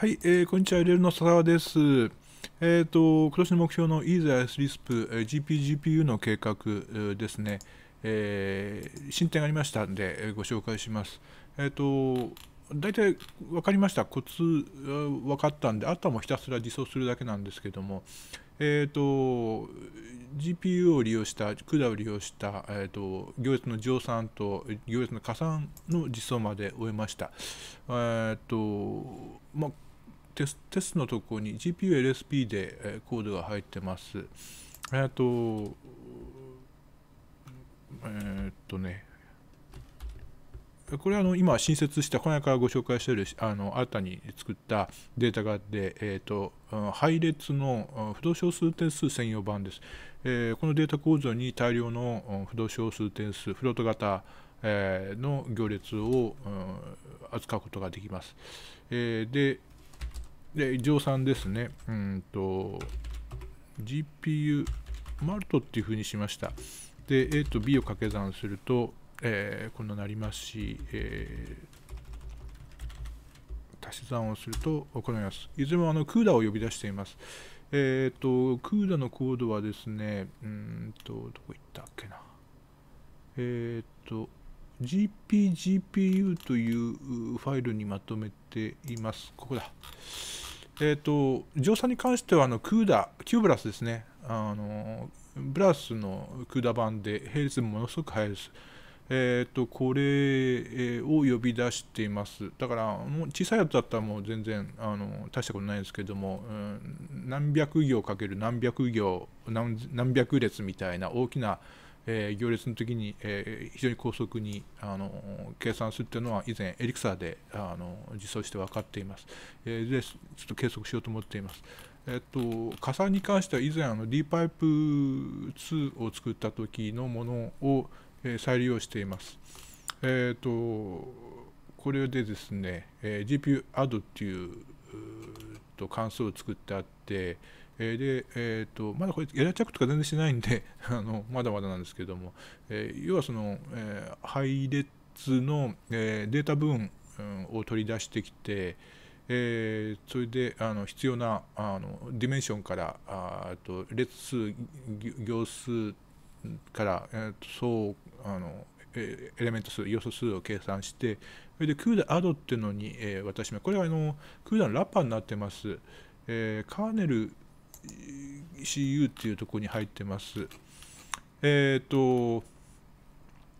はい、えー、こんにちは、レールの佐川です。えっ、ー、と、今年の目標の e ーザ e s リ i s p GPGPU の計画、ですね、えー、進展がありましたんで、ご紹介します。えっ、ー、と、大体分かりました、コツ分かったんで、あとはもうひたすら自走するだけなんですけども、えっ、ー、と、GPU を利用した、CUDA を利用した、えーと行列の乗算と行列の加算の実装まで終えました。えっ、ー、と、まあテステストのところに GPULSP で、えコードが入ってます。えっ、と、えー、っとね、これはあの今新設した、この間からご紹介しているあの新たに作ったデータがあって、えーと、と配列の不動小数点数専用版です、えー、このデータ構造に大量の不動小数点数、フロート型の行列を扱うことができます。で、で、異上さんですね。うんと、GPU、マルトっていうふうにしました。で、A と B を掛け算すると、えー、こんななりますし、えー、足し算をすると行います。いずれもあのクーダを呼び出しています。えっ、ー、と、クーダのコードはですね、うんと、どこ行ったっけな。えっ、ー、と、gpgpu というファイルにまとめています。ここだ。えっ、ー、と、乗車に関しては、あの、クーダ、キューブラスですね。あの、ブラスのクーダ版で、並列ものすごく速いです。えっ、ー、と、これを呼び出しています。だから、もう小さいやつだったらもう全然、あの、大したことないですけども、うん、何百行かける何百行、何百列みたいな大きな、えー、行列の時に、えー、非常に高速にあの計算するというのは以前エリクサーであの実装して分かっています、えー、でちょっと計測しようと思っていますえっと、加算に関しては以前あの d p イ p 2を作った時のものを、えー、再利用しています。えー、っと、これでですね、えー、GPU add っていうと関数を作ってあって、えで、えーと、まだこれエラーチェックとか全然してないんで あのまだまだなんですけども、えー、要はその、えー、配列の、えー、データ分、うん、を取り出してきて、えー、それであの必要なあのディメンションからあと列数行数から、えーと、そうあのエレメント数、要素数を計算して、それで CUDA a d っていうのに、えー、私は、これはあの CUDA のラッパーになってます。えー、カーネル CU っていうところに入ってます。えっ、ー、と、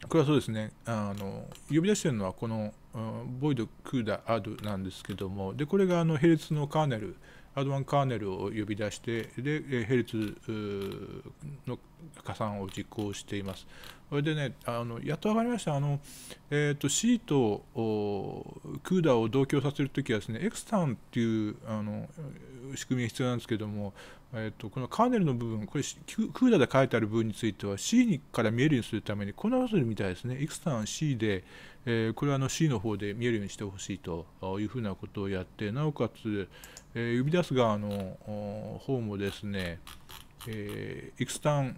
これはそうですね、あの呼び出してるのはこの、うん、ボイド・クーダ・アドなんですけども、でこれがあの並列のカーネル、アドワンカーネルを呼び出して、で、並列の加算を実行しています。それでね、あのやっと分かりました、あのえーと、とシーをクーダーを同居させるときはです、ね、エクスタンっていうあの仕組みが必要なんですけども、えーと、このカーネルの部分、これクーダーで書いてある部分については C から見えるようにするために、こんなことするみたいですね、エクスタン C で、えー、これはあの C の方で見えるようにしてほしいというふうなことをやって、なおかつ、えー、呼び出す側の方もですね、えー、イクスタン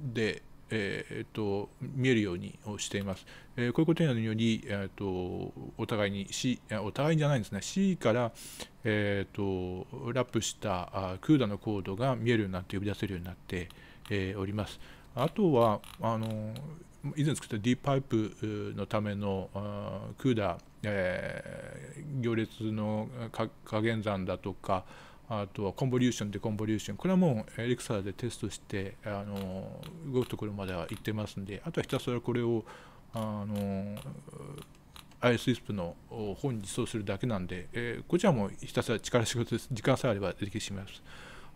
で、えー、と見えるようにしています。えこういうことにより、えっとお互いに C お互いじゃないんですね C から、えっとラップしたクーダのコードが見えるようになって呼び出せるようになって、えおります。あとはあの以前作った D パイプのためのクーダ、えー、行列の加減算だとか、あとはコンボリューションでコンボリューション。これはもうエレクサーでテストして、あの動くところまでは行ってますんで、あとはひたすらこれを、あの i s w i f プの方に実装するだけなんで、えー、こちらもひたすら力仕事です。時間さえあればできてしまいます。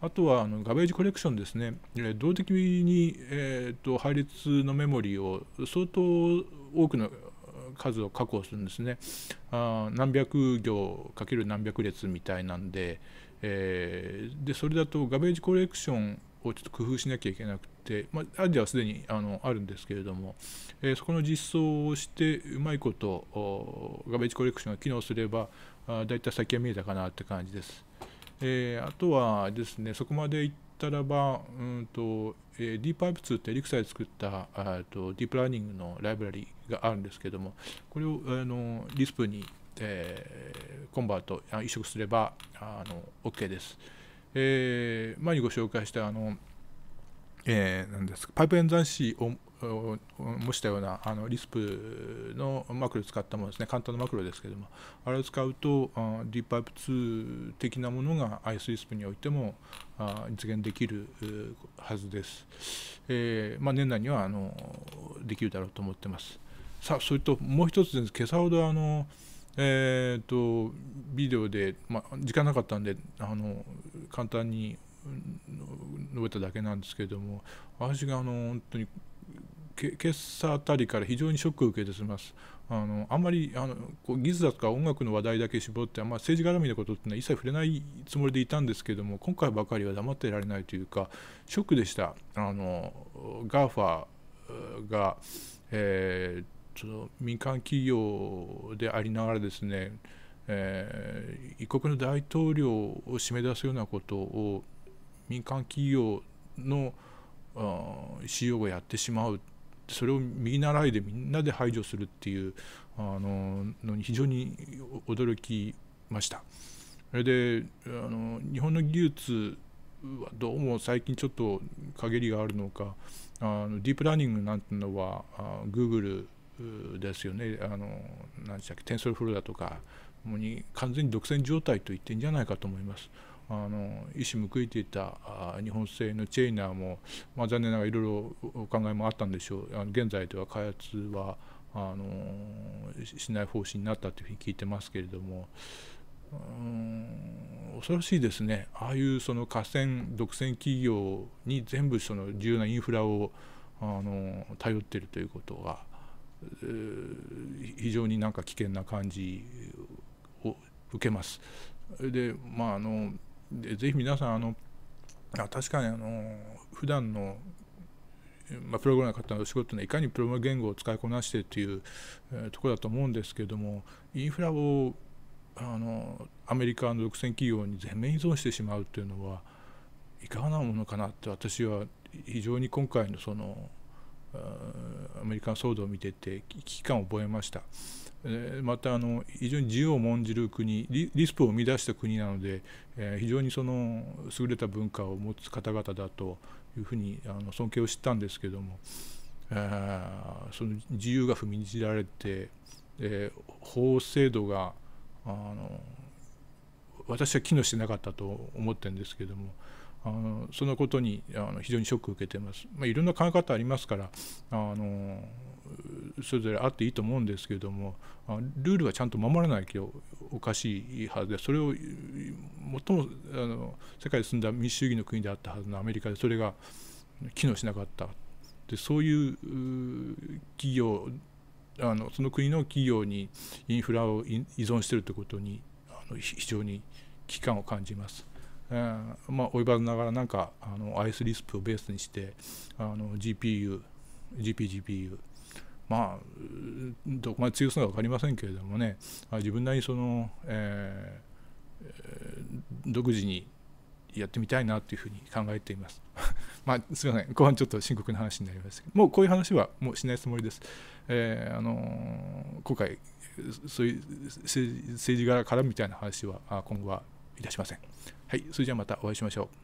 あとはあのガベージコレクションですね。動的に、えーと配列のメモリーを相当多くの数を確保するんですね。あ何百行かける何百列みたいなんで、えー、でそれだとガベージコレクションをちょっと工夫しなきゃいけなくて、まあ、アジアはすでにあのあるんですけれども、えー、そこの実装をしてうまいことガベージコレクションが機能すればあだいたい先が見えたかなって感じです、えー、あとはですねそこまでいったらばうんと、えー、DeepIP2 ってエリクサで作ったあとディープラーニングのライブラリがあるんですけどもこれをあのリスプに、えコンバート移植すればあの OK です。えー、前にご紹介したあの、えー、なんですパイプ演算子を模したようなあのリスプのマクロ使ったものですね、簡単なマクロですけども、あれを使うと d p i p 2的なものが i s e リスプにおいても実現できるはずです。えー、まあ、年内にはあのできるだろうと思ってます。さあ、それともう一つです、今朝ほどあの、えー、とビデオで、まあ、時間なかったんであの簡単に述べただけなんですけれども私があの本当に今朝あたりから非常にショックを受けてます。あのあんまりあのこう技術だとか音楽の話題だけ絞ってあんま政治絡みのことっていうのは一切触れないつもりでいたんですけども今回ばかりは黙っていられないというかショックでした。あのーファーが、えーその民間企業でありながらですね、えー、一国の大統領を締め出すようなことを民間企業の CEO がやってしまうそれを右習いでみんなで排除するっていうあののに非常に驚きました。それであの日本の技術はどうも最近ちょっと陰りがあるのかあのディープラーニングなんていうのはあーグルですよねあの何でしたっけテンソルフローだとかに完全に独占状態と言ってんじゃないかと思います。あの一矢報いていた日本製のチェイナーも、まあ、残念ながらいろいろお考えもあったんでしょうあの現在では開発はあのしない方針になったというふうに聞いてますけれども。恐ろしいですね、ああいうその河川、独占企業に全部その重要なインフラをあの頼っているということが、非常になんか危険な感じを受けます。でまああのぜひ皆さんあの確かにあの普段のまあ、プログラムの方の仕事のいかにプログラム言語を使いこなしてっていう、えところだと思うんですけどもインフラをあのアメリカの独占企業に全面依存してしまうっていうのはいかがなものかなって私は非常に今回のそのアメリカ騒動を見てて危機感を覚えました、えまたあの非常に自由を重んじる国リスプを生み出した国なので、え非常にその優れた文化を持つ方々だというふうにあの尊敬を知ったんですけども、えー、その自由が踏みにじられて、え法制度があの私は機能してなかったと思ってるんですけども。あのそのことにあの非常にショックを受けてます、まあ、いろんな考え方ありますからあのそれぞれあっていいと思うんですけれどもルールはちゃんと守らないとおかしいはずでそれを最もあの世界で住んだ民主主義の国であったはずのアメリカでそれが機能しなかったでそういう企業あのその国の企業にインフラを依存しているということにあの非常に危機感を感じます。えー、まあ、及ばずながらなんかあのア IS リスプをベースにしてあの GPU、GPGPU、まあ、どこまで強用するのか分かりませんけれどもね、自分なりにその、えー、独自にやってみたいなというふうに考えています。まあ、すみません、後半ちょっと深刻な話になりますけど、もうこういう話はもうしないつもりです。えー、あのー、今回、そういう政治柄からみたいな話は今後はいたしません。はい、それじゃあまたお会いしましょう。